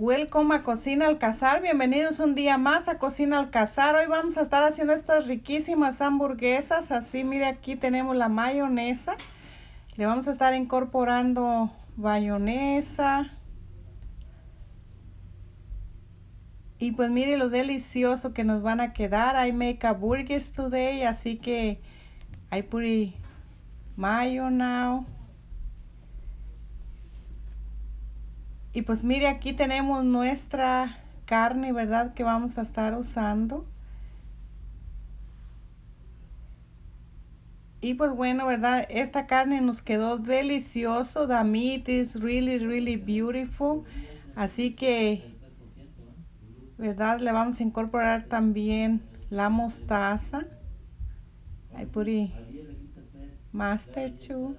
Welcome a Cocina Alcazar, bienvenidos un día más a Cocina Alcazar. Hoy vamos a estar haciendo estas riquísimas hamburguesas, así mire aquí tenemos la mayonesa. Le vamos a estar incorporando mayonesa. Y pues mire lo delicioso que nos van a quedar. I make a burgers today, así que I put mayo now. Y pues mire, aquí tenemos nuestra carne, ¿verdad? Que vamos a estar usando. Y pues bueno, ¿verdad? Esta carne nos quedó delicioso. The meat is really, really beautiful. Así que, ¿verdad? Le vamos a incorporar también la mostaza. I puri Master Chew.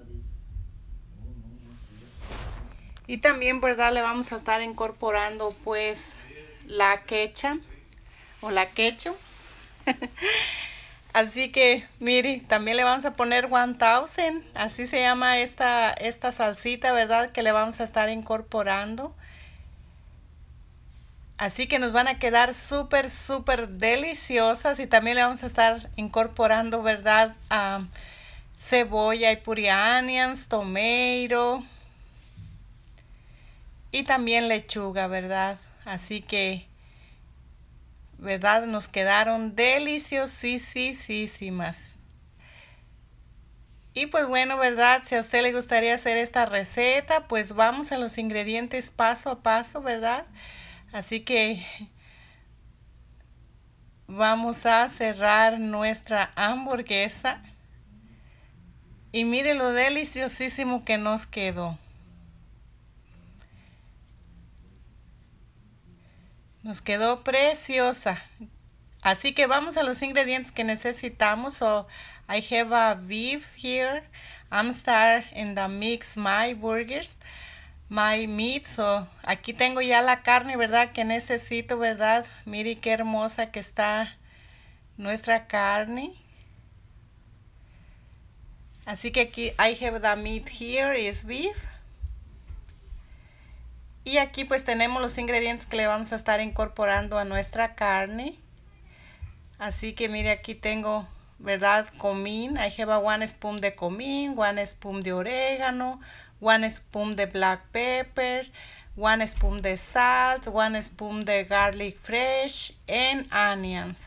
Y también, ¿verdad? Le vamos a estar incorporando pues la quecha o la quecho. así que, mire, también le vamos a poner 1000, así se llama esta, esta salsita, ¿verdad? Que le vamos a estar incorporando. Así que nos van a quedar súper, súper deliciosas y también le vamos a estar incorporando, ¿verdad? a ah, cebolla y purianians, onions, y también lechuga, ¿verdad? Así que, ¿verdad? Nos quedaron deliciosísimas. Y pues bueno, ¿verdad? Si a usted le gustaría hacer esta receta, pues vamos a los ingredientes paso a paso, ¿verdad? Así que vamos a cerrar nuestra hamburguesa. Y mire lo deliciosísimo que nos quedó. Nos quedó preciosa. Así que vamos a los ingredientes que necesitamos. So I have a beef here. I'm start in the mix my burgers, my meat. So aquí tengo ya la carne, ¿verdad? Que necesito, ¿verdad? Mire qué hermosa que está nuestra carne. Así que aquí I have the meat here is beef. Y aquí pues tenemos los ingredientes que le vamos a estar incorporando a nuestra carne. Así que mire aquí tengo, ¿verdad? Comín. I have one spoon de comín, one spoon de orégano, one spoon de black pepper, one spoon de salt, one spoon de garlic fresh and onions.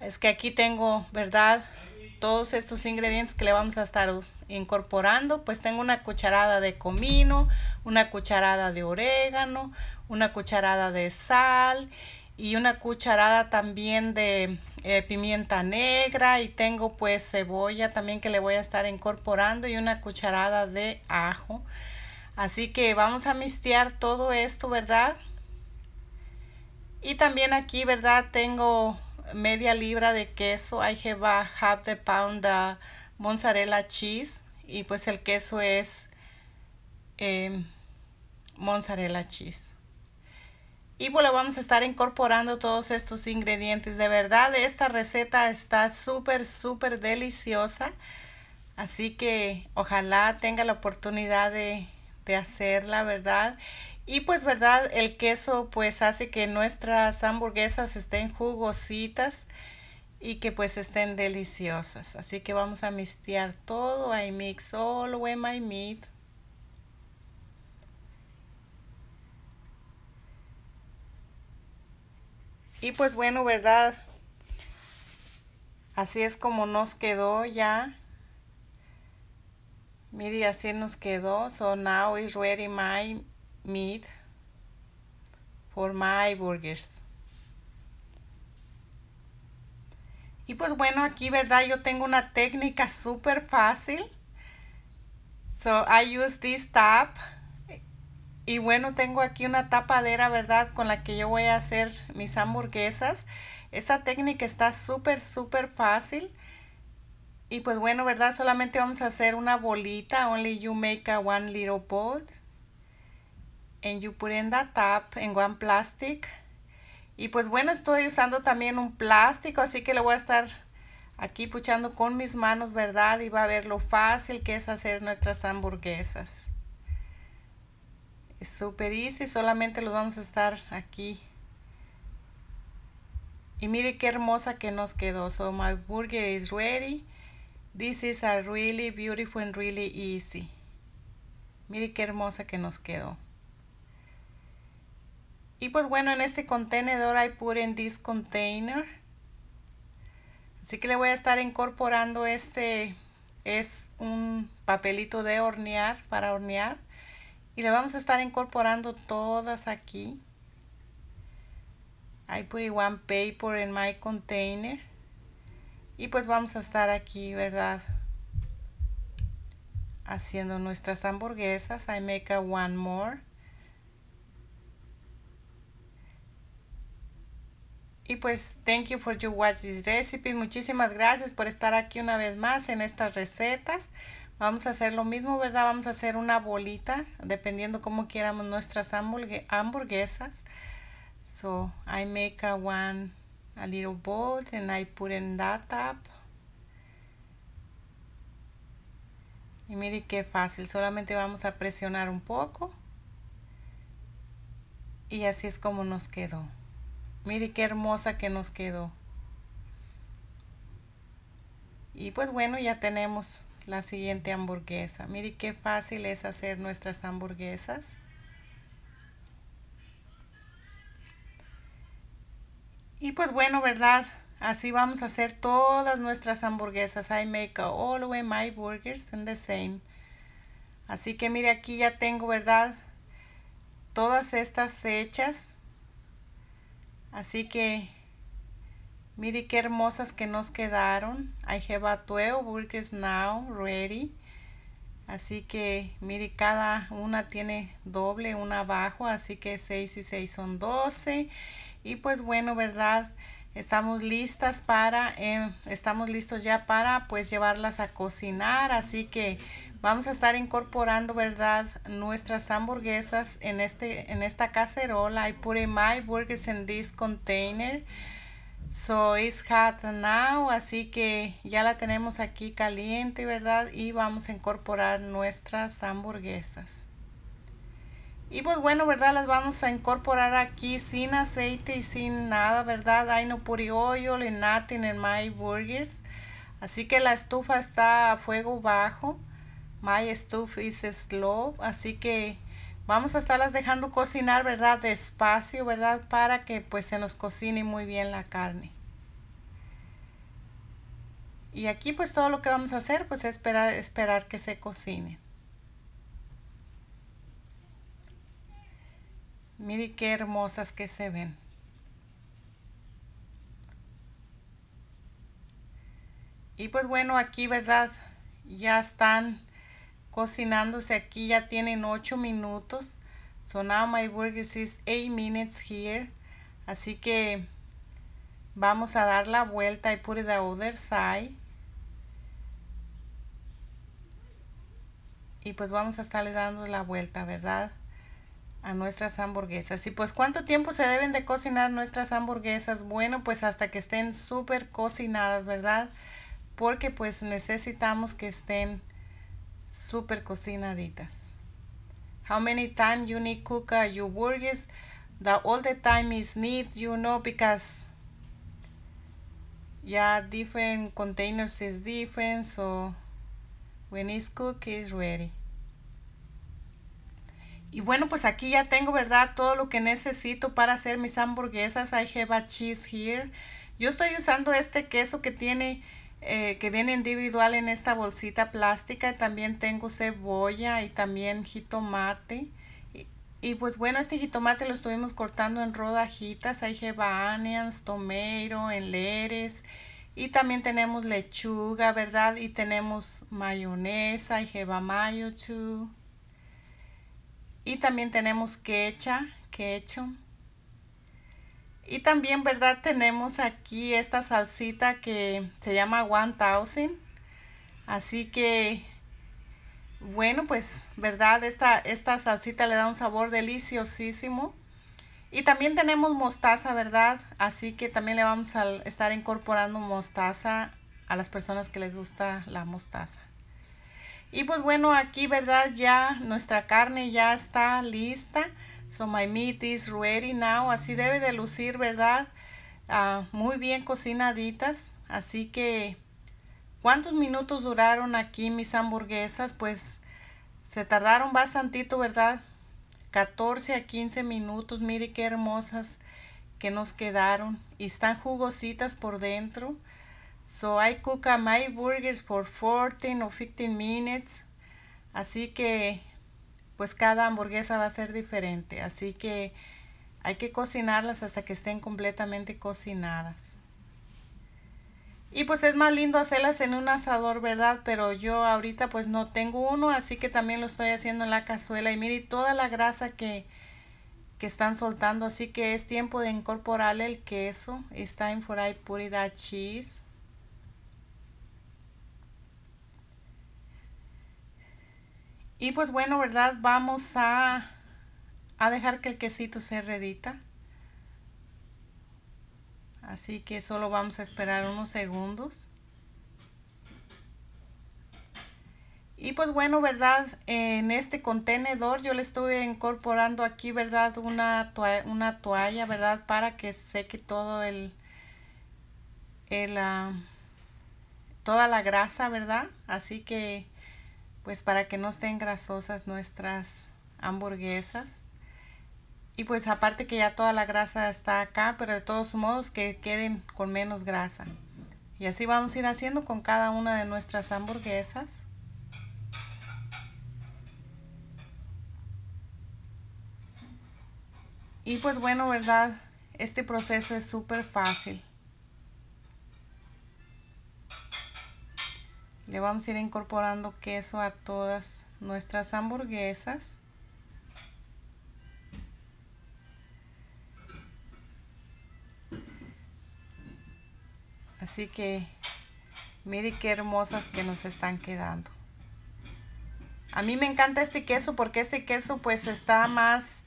Es que aquí tengo, ¿verdad? Todos estos ingredientes que le vamos a estar incorporando, pues tengo una cucharada de comino, una cucharada de orégano, una cucharada de sal y una cucharada también de eh, pimienta negra y tengo pues cebolla también que le voy a estar incorporando y una cucharada de ajo. Así que vamos a mistear todo esto, ¿verdad? Y también aquí, ¿verdad? Tengo media libra de queso. hay have half the pound mozzarella cheese y pues el queso es em, mozzarella cheese. Y bueno, vamos a estar incorporando todos estos ingredientes. De verdad, esta receta está súper, súper deliciosa. Así que ojalá tenga la oportunidad de, de hacerla, ¿verdad? Y pues, ¿verdad? El queso pues hace que nuestras hamburguesas estén jugositas y que pues estén deliciosas. Así que vamos a mistear todo. I mix all with my meat. Y pues bueno, ¿verdad? Así es como nos quedó ya. Mire, así nos quedó. So now is ready my meat for my burgers. Y pues bueno, aquí, ¿verdad? Yo tengo una técnica súper fácil. So, I use this tap. Y bueno, tengo aquí una tapadera, ¿verdad? Con la que yo voy a hacer mis hamburguesas. Esta técnica está súper, súper fácil. Y pues bueno, ¿verdad? Solamente vamos a hacer una bolita. Only you make a one little pot And you put in that tap in one plastic. Y pues bueno, estoy usando también un plástico, así que lo voy a estar aquí puchando con mis manos, ¿verdad? Y va a ver lo fácil que es hacer nuestras hamburguesas. Es súper easy, solamente los vamos a estar aquí. Y mire qué hermosa que nos quedó. So my burger is ready. This is a really beautiful and really easy. Mire qué hermosa que nos quedó. Y pues bueno, en este contenedor I put in this container. Así que le voy a estar incorporando este, es un papelito de hornear, para hornear. Y le vamos a estar incorporando todas aquí. I put one paper in my container. Y pues vamos a estar aquí, ¿verdad? Haciendo nuestras hamburguesas. I make one more. pues, thank you for your watch this recipe. Muchísimas gracias por estar aquí una vez más en estas recetas. Vamos a hacer lo mismo, ¿verdad? Vamos a hacer una bolita, dependiendo cómo quieramos nuestras hamburguesas. So, I make a one, a little bowl, and I put in that up. Y mire qué fácil, solamente vamos a presionar un poco. Y así es como nos quedó. Mire qué hermosa que nos quedó. Y pues bueno, ya tenemos la siguiente hamburguesa. Mire qué fácil es hacer nuestras hamburguesas. Y pues bueno, ¿verdad? Así vamos a hacer todas nuestras hamburguesas. I make all of my burgers in the same. Así que mire, aquí ya tengo, ¿verdad? Todas estas hechas. Así que mire qué hermosas que nos quedaron. I have a 12 burgers now ready. Así que mire cada una tiene doble, una abajo, así que 6 y 6 son 12. Y pues bueno, ¿verdad? Estamos listas para, em, estamos listos ya para pues llevarlas a cocinar. Así que Vamos a estar incorporando, ¿verdad? Nuestras hamburguesas en, este, en esta cacerola. I put my burgers in this container. So it's hot now, así que ya la tenemos aquí caliente, ¿verdad? Y vamos a incorporar nuestras hamburguesas. Y pues bueno, ¿verdad? Las vamos a incorporar aquí sin aceite y sin nada, ¿verdad? I no put oil and nothing in my burgers. Así que la estufa está a fuego bajo. My stuff is slow. Así que vamos a estarlas dejando cocinar, ¿verdad? Despacio, ¿verdad? Para que pues se nos cocine muy bien la carne. Y aquí pues todo lo que vamos a hacer pues es esperar, esperar que se cocine. Mire qué hermosas que se ven. Y pues bueno, aquí, ¿verdad? Ya están cocinándose aquí ya tienen 8 minutos. So now my burgers is 8 minutes here. Así que vamos a dar la vuelta y put the other side. Y pues vamos a estarle dando la vuelta, ¿verdad? A nuestras hamburguesas. Y pues, ¿cuánto tiempo se deben de cocinar nuestras hamburguesas? Bueno, pues hasta que estén súper cocinadas, ¿verdad? Porque pues necesitamos que estén super cocinaditas. How many times you need cook uh, your burgers? That all the time is need, you know, because yeah, different containers is different. So when it's cooked, it's ready. Y bueno, pues aquí ya tengo, ¿verdad? Todo lo que necesito para hacer mis hamburguesas. I have a cheese here. Yo estoy usando este queso que tiene eh, que viene individual en esta bolsita plástica. También tengo cebolla y también jitomate. Y, pues bueno, este jitomate lo estuvimos cortando en rodajitas. Hay jeva onions, en leres Y también tenemos lechuga, ¿verdad? Y tenemos mayonesa y jeva Y también tenemos quecha, quecho. Y también, ¿verdad? Tenemos aquí esta salsita que se llama 1000. Así que, bueno, pues, ¿verdad? Esta, esta salsita le da un sabor deliciosísimo. Y también tenemos mostaza, ¿verdad? Así que también le vamos a estar incorporando mostaza a las personas que les gusta la mostaza. Y pues bueno, aquí, ¿verdad? Ya nuestra carne ya está lista. So my meat is ready now. Así debe de lucir, ¿verdad? Ah, muy bien cocinaditas. Así que, ¿cuántos minutos duraron aquí mis hamburguesas? Pues se tardaron bastantito, ¿verdad? 14 a 15 minutos. Mire qué hermosas que nos quedaron. Y están jugositas por dentro. So I cook my burgers for 14 or 15 minutes. Así que pues cada hamburguesa va a ser diferente. Así que hay que cocinarlas hasta que estén completamente cocinadas. Y pues es más lindo hacerlas en un asador, ¿verdad? Pero yo ahorita pues no tengo uno, así que también lo estoy haciendo en la cazuela. Y mire toda la grasa que, están soltando, así que es tiempo de incorporarle el queso. Está en Fry Purida Cheese. Y pues bueno, ¿verdad? Vamos a, a dejar que el quesito se redita. Así que solo vamos a esperar unos segundos. Y pues bueno, ¿verdad? En este contenedor yo le estuve incorporando aquí, ¿verdad? Una, toalla, una toalla ¿verdad? Para que seque todo el... el ah, toda la grasa, ¿verdad? Así que pues para que no estén grasosas nuestras hamburguesas. Y pues aparte que ya toda la grasa está acá, pero de todos modos que queden con menos grasa. Y así vamos a ir haciendo con cada una de nuestras hamburguesas. Y pues bueno, ¿verdad? Este proceso es súper fácil. Le vamos a ir incorporando queso a todas nuestras hamburguesas. Así que mire qué hermosas que nos están quedando. A mí me encanta este queso porque este queso pues está más,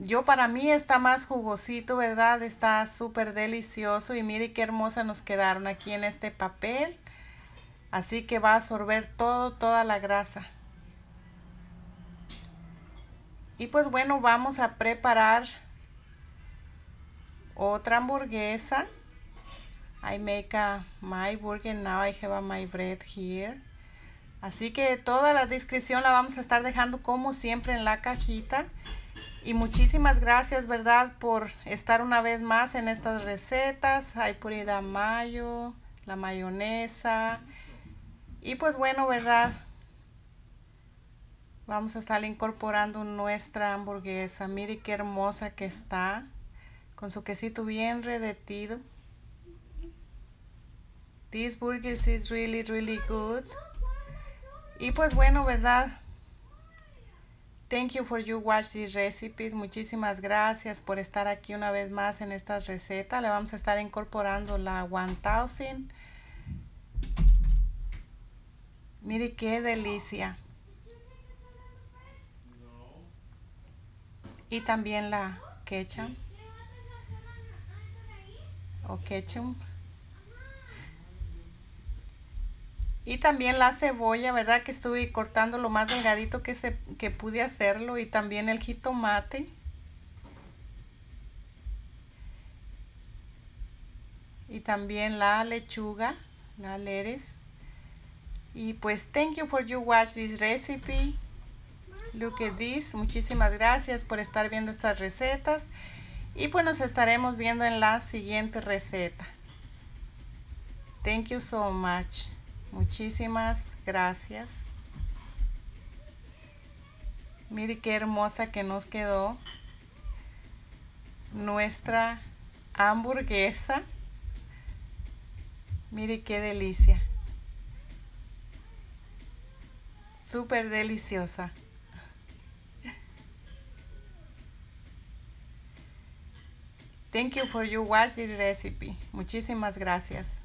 yo para mí está más jugosito, ¿verdad? Está súper delicioso y mire qué hermosas nos quedaron aquí en este papel. Así que va a absorber todo, toda la grasa. Y pues bueno, vamos a preparar otra hamburguesa. I make a, my burger now. I have my bread here. Así que toda la descripción la vamos a estar dejando como siempre en la cajita. Y muchísimas gracias, ¿verdad? Por estar una vez más en estas recetas. Hay puridad mayo, la mayonesa. Y pues bueno, ¿verdad? Vamos a estar incorporando nuestra hamburguesa. Mire qué hermosa que está. Con su quesito bien redetido. This burger is really, really good. Y pues bueno, ¿verdad? Thank you for you watch these recipes. Muchísimas gracias por estar aquí una vez más en estas recetas. Le vamos a estar incorporando la 1000 Mire qué delicia. Y también la ketchup. O ketchup. Y también la cebolla, ¿verdad? Que estuve cortando lo más delgadito que, se, que pude hacerlo. Y también el jitomate. Y también la lechuga, la leres. Y pues thank you for you watch this recipe. Look at this. Muchísimas gracias por estar viendo estas recetas. Y pues nos estaremos viendo en la siguiente receta. Thank you so much. Muchísimas gracias. Mire qué hermosa que nos quedó nuestra hamburguesa. Mire qué delicia. Súper deliciosa. Thank you for your watch this recipe. Muchísimas gracias.